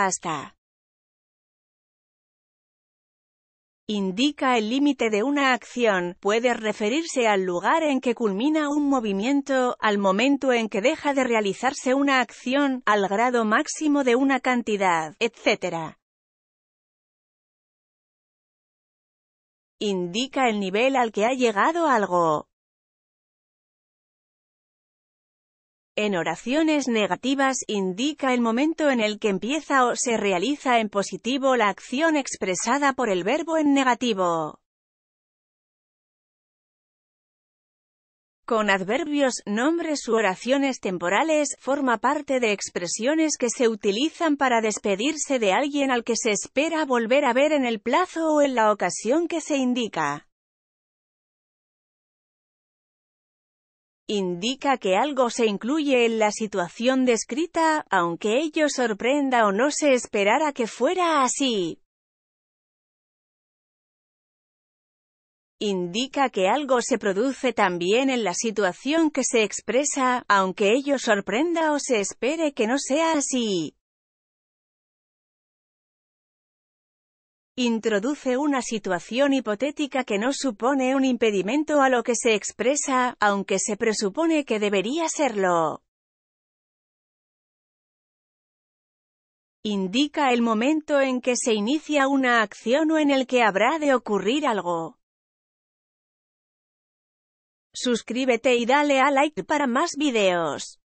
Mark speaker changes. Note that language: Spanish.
Speaker 1: hasta indica el límite de una acción, puede referirse al lugar en que culmina un movimiento, al momento en que deja de realizarse una acción, al grado máximo
Speaker 2: de una cantidad, etc. Indica el nivel al que ha llegado algo. En oraciones negativas indica el momento
Speaker 1: en el que empieza o se realiza en positivo la acción expresada por el verbo en negativo. Con adverbios, nombres u oraciones temporales, forma parte de expresiones que se utilizan para despedirse de alguien al que se espera volver a ver en el plazo o en la ocasión que se indica. indica que algo se incluye en la situación descrita, aunque ello sorprenda o no se esperara que fuera así. Indica que algo se produce también en la situación que se expresa, aunque ello sorprenda o se espere que no sea así. introduce una situación hipotética que no supone un impedimento a lo que se expresa, aunque se presupone que debería serlo. Indica el momento en que se inicia una acción o en el que habrá
Speaker 2: de ocurrir algo. Suscríbete y dale a like para más videos.